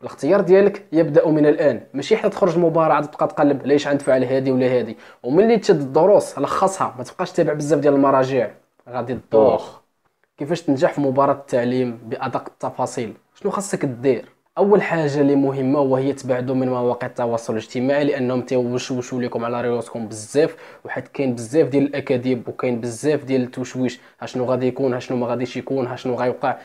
الاختيار ديالك يبدا من الان ماشي حتى تخرج المباراه عاد تبقى تقلب ليش غنفعل هذه ولا هذه وملي تشد الدروس لخصها ما تبقاش تتابع بزاف ديال المراجع غادي تدوخ كيفاش تنجح في مباراه التعليم بادق التفاصيل شنو خاصك دير اول حاجه اللي مهمه وهي تبعدوا من مواقع التواصل الاجتماعي لانهم تيوشوشوا لكم على رؤوسكم بزاف وحيت كاين بزاف ديال الاكاذيب وكاين بزاف ديال التشويش اشنو غادي يكون اشنو ما غاديش يكون اشنو غيوقع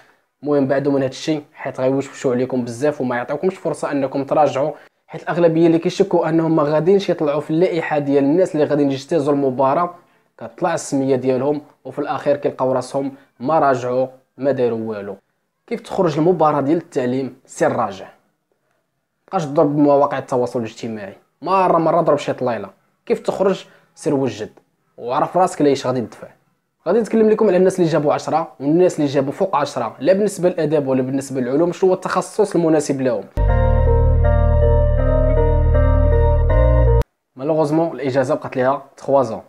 المهم بعدو من هذا الشيء حيت غيوشوشوا عليكم بزاف وما يعطيوكمش فرصه انكم تراجعوا حيت الاغلبيه اللي كيشكوا انهم ما غاديينش يطلعوا في اللائحه ديال الناس اللي غاديين يجتازوا المباراه كطلع السميه ديالهم وفي الاخير كيلقاو راسهم ما راجعوا ما داروا والو كيف تخرج المباراه ديال التعليم سير راجع بقاش تضرب مواقع التواصل الاجتماعي مره مره ضرب شي طليله كيف تخرج سير وجد وعرف راسك ليش غادي تدفع غادي نتكلم لكم على الناس اللي جابوا 10 والناس اللي جابوا فوق 10 لا بالنسبه للاداب ولا بالنسبه للعلوم شنو هو التخصص المناسب لهم مالوغوزمون الاجازه بقات ليها 3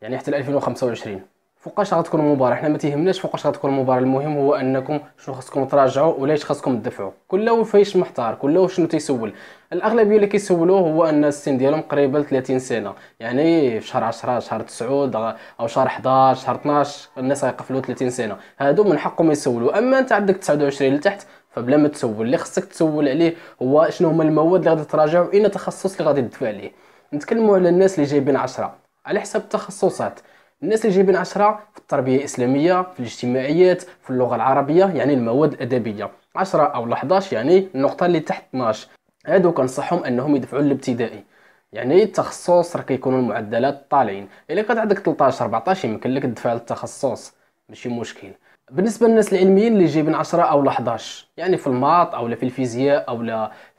يعني حتى 2025 فوقاش غتكون المباراه حنا ما تيهمناش فوقاش غتكون المباراه المهم هو انكم شنو خاصكم تراجعوا ولاش خاصكم تدفعوا كل فايش محتار كل شنو تيسول الاغلبيه اللي كيسولوه هو ان السن ديالهم قريبه 30 سنه يعني في شهر 10 شهر 9 او شهر 11 شهر 12 الناس غيقفلوا 30 سنه هادو من حقهم يسولوا اما انت عندك 29 لتحت فبلا ما تسول اللي خصك تسول عليه هو شنو هما المواد اللي غادي تراجعوا اين التخصص اللي غادي تدفع عليه نتكلموا على الناس اللي جايبين 10 على حسب التخصصات الناس اللي جايبين عشرة في التربية الإسلامية في الاجتماعيات في اللغة العربية يعني المواد الأدبية عشرة أو 11 يعني النقطة اللي تحت 12 هادو كنصحهم أنهم يدفعوا للابتدائي يعني التخصص راه كيكونوا المعدلات طالعين الا كانت عندك 13 14 يمكن لك تدفع للتخصص ماشي مشكل بالنسبه للناس العلميين اللي جايبين 10 او 11 يعني في الماط او في الفيزياء او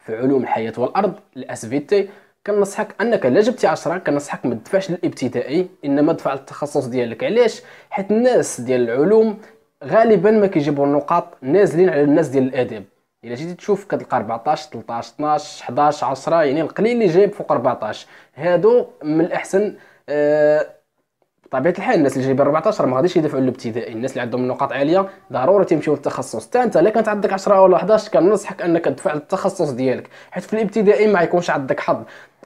في علوم الحياه والارض الاس في تي كنصحك انك الا جبتي 10 كنصحك ما تدفعش للابتدائي انما دفع للتخصص ديالك علاش حيت الناس ديال العلوم غالبا ما كيجيبوا النقاط نازلين على الناس ديال الاداب الا جيتي تشوف كتلقى 14 13 12 11 10 يعني القليل اللي جايب فوق 14 هادو من الاحسن أه طبيعه الحال الناس اللي جايبين 14 ما غاديش يدفعوا الابتدائي الناس اللي عندهم نقاط عاليه ضروري تمشيو للتخصص حتى انت الا كانت عندك 10 ولا 11 كننصحك انك تدفع للتخصص ديالك حيت في الابتدائي ما يكونش عندك حظ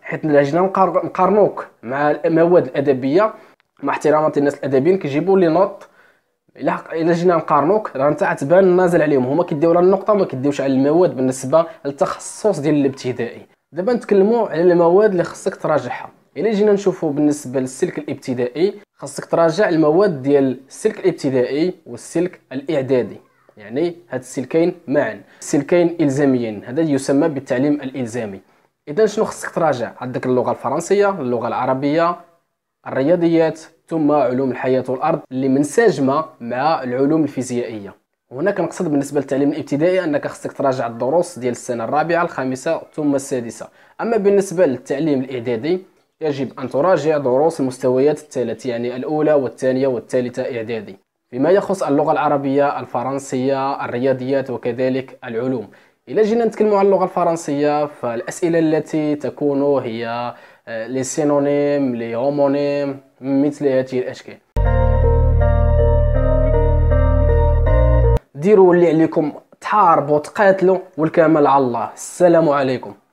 حيت اللجنه نقارنوك مع المواد الادبيه مع احترامات الناس الادبيين كيجيبوا لي نوط الا الا جينا نقارنوك راه انت عتبان نازل عليهم هما كيديو على النقطه وما كيديوش على المواد بالنسبه للتخصص ديال الابتدائي دابا نتكلموا على المواد اللي خصك تراجعها الى جينا نشوفوا بالنسبه للسلك الابتدائي خاصك تراجع المواد ديال السلك الابتدائي والسلك الاعدادي يعني هاد السلكين معا سلكين الزاميين هذا يسمى بالتعليم الالزامي اذا شنو خصك تراجع عندك اللغه الفرنسيه اللغه العربيه الرياضيات ثم علوم الحياه والارض اللي منسجمه مع العلوم الفيزيائيه وهنا كنقصد بالنسبه للتعليم الابتدائي انك خصك تراجع الدروس ديال السنه الرابعه الخامسه ثم السادسه اما بالنسبه للتعليم الاعدادي يجب أن تراجع دروس المستويات الثلاث يعني الأولى والثانية والثالثة إعدادي فيما يخص اللغة العربية الفرنسية الرياضيات وكذلك العلوم إلا جينا نتكلم عن اللغة الفرنسية فالأسئلة التي تكون هي لسينونيم لهومونيم لي هومونيم مثل هذه الأشكال ديروا اللي عليكم تحاربوا تقاتلوا والكمال على الله السلام عليكم